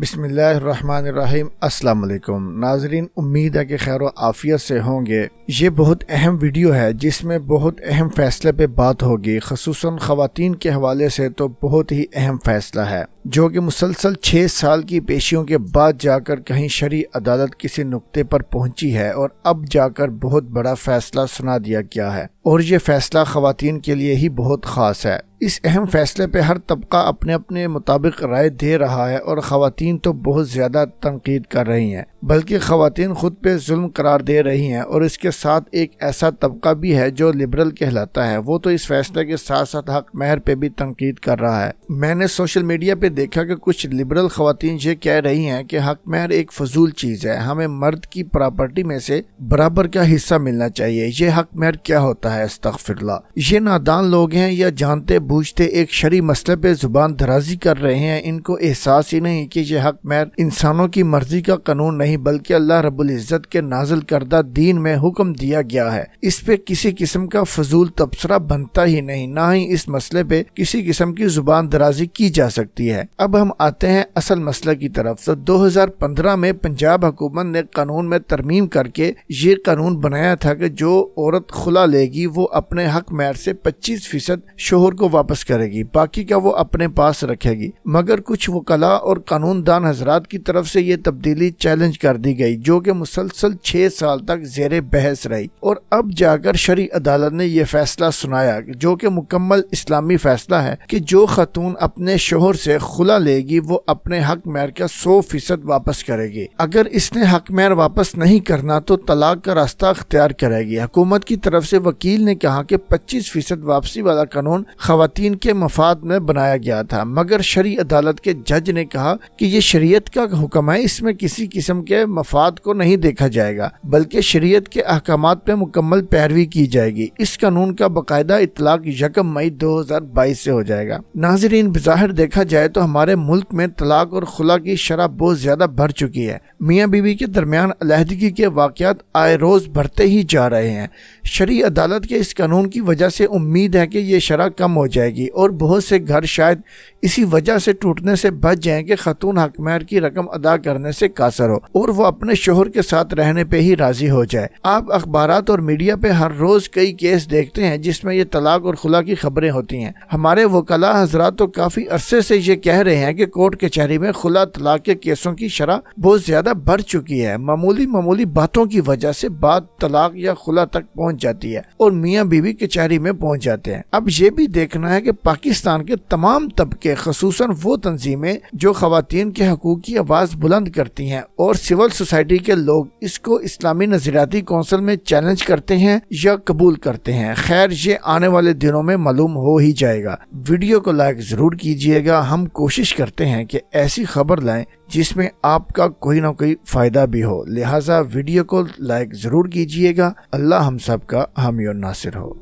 बिसमीम् अल्लाम नाजरीन उम्मीद है कि खैर आफियत से होंगे ये बहुत अहम वीडियो है जिसमें बहुत अहम फ़ैसले पे बात होगी खसूस ख़वान के हवाले से तो बहुत ही अहम फ़ैसला है जो कि मुसलसल छः साल की पेशियों के बाद जाकर कहीं शरी अदालत किसी नुक्ते पर पहुंची है और अब जाकर बहुत बड़ा फैसला सुना दिया गया है और ये फैसला खातन के लिए ही बहुत ख़ास है इस अहम फैसले पे हर तबका अपने अपने मुताबिक राय दे रहा है और खातन तो बहुत ज़्यादा तनकीद कर रही हैं बल्कि ख़वान ख़ुद पे जुल्म करार दे रही हैं और इसके साथ एक ऐसा तबका भी है जो लिबरल कहलाता है वो तो इस फैसले के साथ साथ हक महर पे भी तनकीद कर रहा है मैंने सोशल मीडिया पे देखा कि कुछ लिबरल ख़वान ये कह रही हैं कि हक महर एक फजूल चीज़ है हमें मर्द की प्रॉपर्टी में से बराबर का हिस्सा मिलना चाहिए ये हक महर क्या होता है इस्तफरला ये नादान लोग हैं या जानते बूझते एक शरी मसले पे जुबान दराजी कर रहे हैं इनको एहसास ही नहीं कि यह हक महर इंसानों की मर्जी का कानून नहीं नहीं बल्कि अल्लाह रब्बुल इज़्ज़त के नाजिल करदा दीन में हुक्म दिया गया है इस पे किसी किस्म का फजूल तबसरा बनता ही नहीं ना ही इस मसले पे किसी किस्म की जुबान दराजी की जा सकती है अब हम आते हैं असल मसले की तरफ तो 2015 में पंजाब हुकूमत ने कानून में तरमीम करके ये कानून बनाया था की जो औरत खुला लेगी वो अपने हक मैर से पच्चीस फीसद शोहर को वापस करेगी बाकी का वो अपने पास रखेगी मगर कुछ वकला और कानून दान हजरात की तरफ से ये तब्दीली चैलेंज कर दी गई जो कि मुसलसल छह साल तक जेर बहस रही और अब जाकर शरी अदालत ने यह फैसला सुनाया जो कि मुकम्मल इस्लामी फैसला है कि जो खतून अपने शोहर से खुला लेगी वो अपने हक मैर का सौ फीसद वापस करेगी अगर इसने हक मैर वापस नहीं करना तो तलाक का रास्ता अख्तियार करेगी हुकूमत की तरफ से वकील ने कहा कि पच्चीस फीसद वापसी वाला कानून खातन के मफाद में बनाया गया था मगर शरी अदालत के जज ने कहा कि ये शरीयत का हुक्म है इसमें किसी किस्म के मफाद को नहीं देखा जाएगा बल्कि शरीयत के अहकाम पे मुकम्मल पैरवी की जाएगी इस कानून का बाकायदा इतलाक यकम मई दो हजार बाईस ऐसी हो जाएगा नाजरीन बाहर देखा जाए तो हमारे मुल्क में तलाक और खुला की शराब बहुत ज्यादा भर चुकी है मियाँ बीवी के दरमियान अलहदगी के वाकत आए रोज बढ़ते ही जा रहे हैं शरी अदालत के इस कानून की वजह से उम्मीद है कि ये शराह कम हो जाएगी और बहुत से घर शायद इसी वजह से टूटने से बच जाए की खतून हकमैर की रकम अदा करने से कासर हो और वो अपने शोहर के साथ रहने पे ही राजी हो जाए आप अखबार और मीडिया पे हर रोज कई केस देखते हैं जिसमें ये तलाक और खुला की खबरें होती हैं हमारे वकला हजरा तो काफी अरसे से ये कह रहे हैं कि कोर्ट कचहरी में खुला तलाक के केसों की शराह बहुत ज्यादा बढ़ चुकी है मामूली मामूली बातों की वजह से बात तलाक या खुला तक पहुँच जाती है और मियाँ बीवी कचहरी में पहुँच जाते हैं अब ये भी देखना है की पाकिस्तान के तमाम तबके खसूस वो तंजीमें जो खुतिन के हकूक की आवाज़ बुलंद करती है और सिविल सोसाइटी के लोग इसको इस्लामी नजरियाती कौंसिल में चैलेंज करते हैं या कबूल करते हैं खैर ये आने वाले दिनों में मालूम हो ही जाएगा वीडियो को लाइक जरूर कीजिएगा हम कोशिश करते हैं कि ऐसी खबर लाएं जिसमें आपका कोई ना कोई फायदा भी हो लिहाजा वीडियो को लाइक जरूर कीजिएगा अल्लाह हम सब का हम नासिर हो